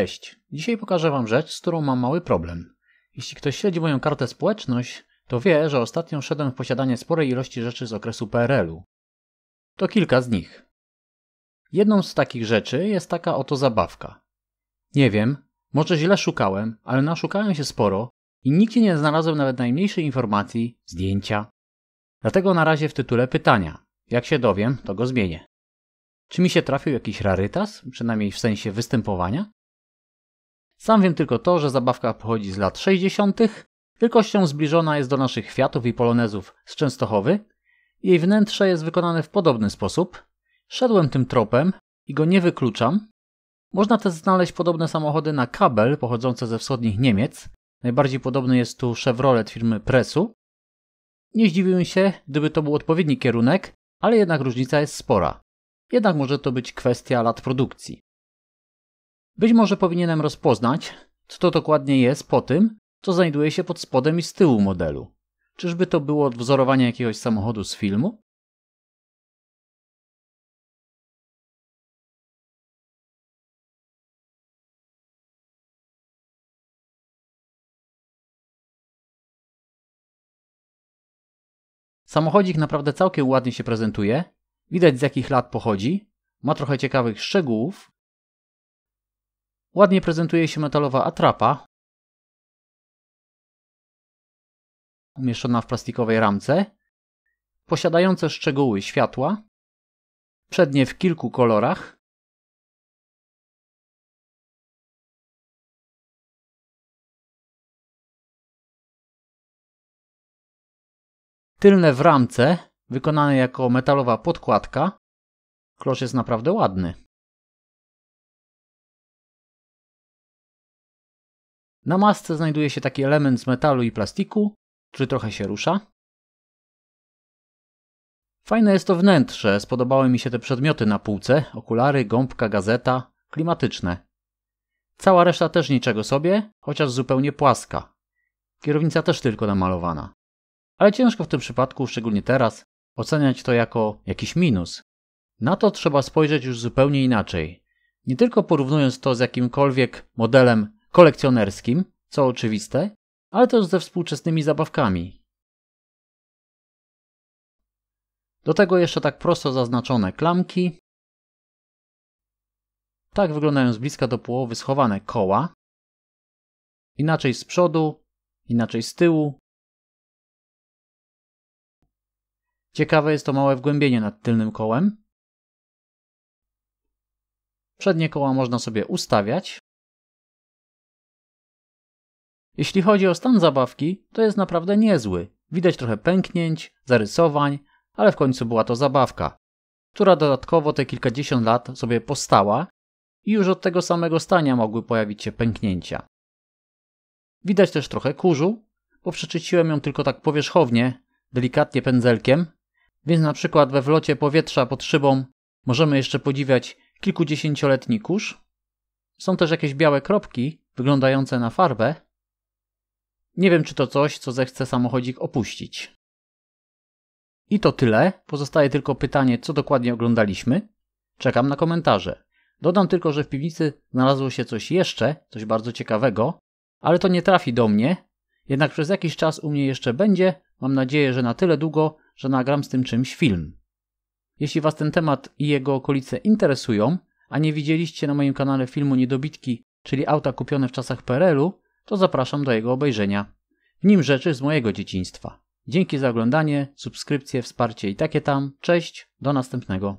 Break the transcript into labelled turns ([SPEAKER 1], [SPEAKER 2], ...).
[SPEAKER 1] Cześć. Dzisiaj pokażę Wam rzecz, z którą mam mały problem. Jeśli ktoś śledzi moją kartę społeczność, to wie, że ostatnio szedłem w posiadanie sporej ilości rzeczy z okresu PRL-u. To kilka z nich. Jedną z takich rzeczy jest taka oto zabawka. Nie wiem, może źle szukałem, ale naszukałem się sporo i nigdzie nie znalazłem nawet najmniejszej informacji, zdjęcia. Dlatego na razie w tytule pytania. Jak się dowiem, to go zmienię. Czy mi się trafił jakiś rarytas, przynajmniej w sensie występowania? Sam wiem tylko to, że zabawka pochodzi z lat 60., wielkością zbliżona jest do naszych Fiatów i Polonezów z Częstochowy. Jej wnętrze jest wykonane w podobny sposób. Szedłem tym tropem i go nie wykluczam. Można też znaleźć podobne samochody na kabel pochodzące ze wschodnich Niemiec. Najbardziej podobny jest tu Chevrolet firmy Presu. Nie zdziwiłem się, gdyby to był odpowiedni kierunek, ale jednak różnica jest spora. Jednak może to być kwestia lat produkcji. Być może powinienem rozpoznać, co to dokładnie jest po tym, co znajduje się pod spodem i z tyłu modelu. Czyżby to było wzorowanie jakiegoś samochodu z filmu?
[SPEAKER 2] Samochodzik naprawdę całkiem ładnie się prezentuje, widać z jakich lat pochodzi, ma trochę ciekawych szczegółów, Ładnie prezentuje się metalowa atrapa, umieszczona w plastikowej ramce, posiadające szczegóły światła, przednie w kilku kolorach, tylne w ramce, wykonane jako metalowa podkładka. Klosz jest naprawdę ładny. Na masce znajduje się taki element z metalu i plastiku,
[SPEAKER 1] który trochę się rusza. Fajne jest to wnętrze, spodobały mi się te przedmioty na półce, okulary, gąbka, gazeta, klimatyczne. Cała reszta też niczego sobie, chociaż zupełnie płaska. Kierownica też tylko namalowana. Ale ciężko w tym przypadku, szczególnie teraz, oceniać to jako jakiś minus. Na to trzeba spojrzeć już zupełnie inaczej. Nie tylko porównując to z jakimkolwiek modelem kolekcjonerskim, co oczywiste, ale też ze współczesnymi zabawkami. Do tego jeszcze tak prosto
[SPEAKER 2] zaznaczone klamki. Tak wyglądają z bliska do połowy schowane koła. Inaczej z przodu, inaczej z tyłu. Ciekawe jest to małe wgłębienie nad tylnym kołem. Przednie koła można sobie ustawiać. Jeśli chodzi o stan zabawki, to jest naprawdę
[SPEAKER 1] niezły. Widać trochę pęknięć, zarysowań, ale w końcu była to zabawka, która dodatkowo te kilkadziesiąt lat sobie postała i już od tego samego stania mogły pojawić się pęknięcia. Widać też trochę kurzu, bo przeczyciłem ją tylko tak powierzchownie, delikatnie pędzelkiem, więc na przykład we wlocie powietrza pod szybą możemy jeszcze podziwiać kilkudziesięcioletni kurz. Są też jakieś białe kropki wyglądające na farbę, nie wiem, czy to coś, co zechce samochodzik opuścić. I to tyle. Pozostaje tylko pytanie, co dokładnie oglądaliśmy. Czekam na komentarze. Dodam tylko, że w piwnicy znalazło się coś jeszcze, coś bardzo ciekawego, ale to nie trafi do mnie. Jednak przez jakiś czas u mnie jeszcze będzie. Mam nadzieję, że na tyle długo, że nagram z tym czymś film. Jeśli Was ten temat i jego okolice interesują, a nie widzieliście na moim kanale filmu Niedobitki, czyli auta kupione w czasach PRL-u, to zapraszam do jego obejrzenia. W nim rzeczy z mojego dzieciństwa. Dzięki za oglądanie, subskrypcje, wsparcie i takie tam. Cześć, do
[SPEAKER 2] następnego.